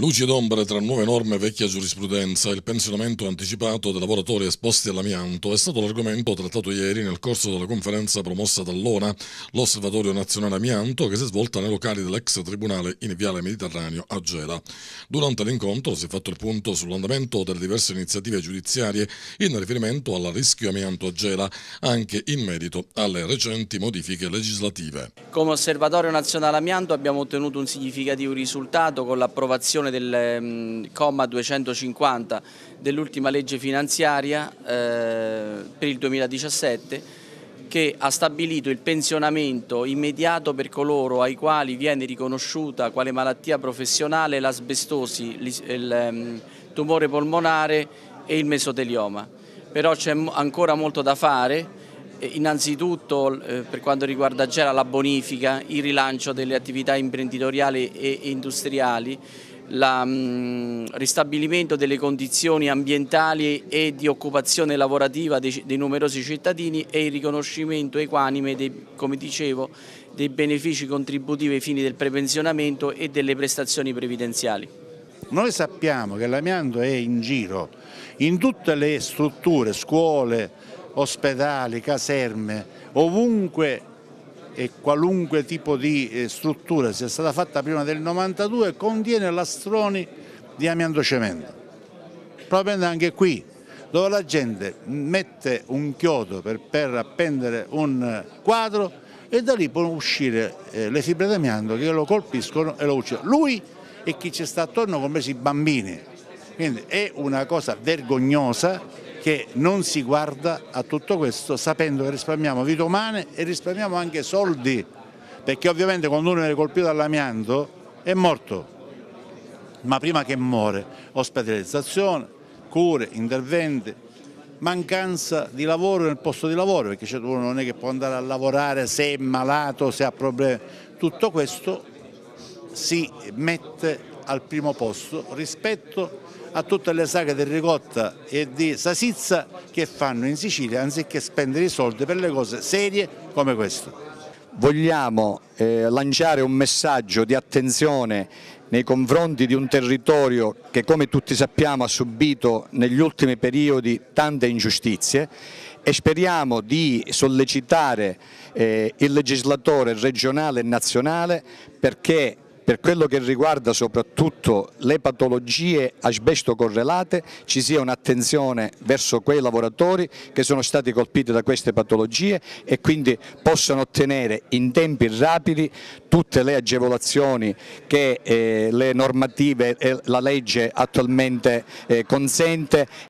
Luci d'ombra tra nuove norme e vecchia giurisprudenza, il pensionamento anticipato dei lavoratori esposti all'amianto è stato l'argomento trattato ieri nel corso della conferenza promossa dall'ONA, l'Osservatorio Nazionale Amianto, che si è svolta nei locali dell'ex tribunale in Viale Mediterraneo a Gela. Durante l'incontro si è fatto il punto sull'andamento delle diverse iniziative giudiziarie in riferimento al rischio amianto a Gela, anche in merito alle recenti modifiche legislative. Come Osservatorio Nazionale Amianto abbiamo ottenuto un significativo risultato con l'approvazione attuazione del ehm, comma 250 dell'ultima legge finanziaria eh, per il 2017 che ha stabilito il pensionamento immediato per coloro ai quali viene riconosciuta quale malattia professionale l'asbestosi, il ehm, tumore polmonare e il mesotelioma. Però c'è ancora molto da fare innanzitutto eh, per quanto riguarda Gera la bonifica, il rilancio delle attività imprenditoriali e industriali il mm, ristabilimento delle condizioni ambientali e di occupazione lavorativa dei, dei numerosi cittadini e il riconoscimento equanime, dei, come dicevo, dei benefici contributivi ai fini del prepensionamento e delle prestazioni previdenziali. Noi sappiamo che l'amianto è in giro in tutte le strutture, scuole, ospedali, caserme, ovunque e qualunque tipo di eh, struttura sia stata fatta prima del 92 contiene lastroni di amianto cemento. Probabilmente anche qui dove la gente mette un chiodo per, per appendere un eh, quadro e da lì può uscire eh, le fibre d'amianto che lo colpiscono e lo uccidono. Lui e chi ci sta attorno, compresi i bambini. Quindi è una cosa vergognosa che non si guarda a tutto questo sapendo che risparmiamo vite umane e risparmiamo anche soldi, perché ovviamente quando uno viene colpito dall'amianto è morto, ma prima che muore ospedalizzazione, cure, interventi, mancanza di lavoro nel posto di lavoro, perché c'è cioè, uno non è che può andare a lavorare se è malato, se ha problemi, tutto questo si mette al primo posto rispetto a tutte le saghe di ricotta e di sasizza che fanno in Sicilia anziché spendere i soldi per le cose serie come questo. Vogliamo eh, lanciare un messaggio di attenzione nei confronti di un territorio che come tutti sappiamo ha subito negli ultimi periodi tante ingiustizie e speriamo di sollecitare eh, il legislatore regionale e nazionale perché per quello che riguarda soprattutto le patologie asbesto correlate ci sia un'attenzione verso quei lavoratori che sono stati colpiti da queste patologie e quindi possano ottenere in tempi rapidi tutte le agevolazioni che eh, le normative e la legge attualmente eh, consente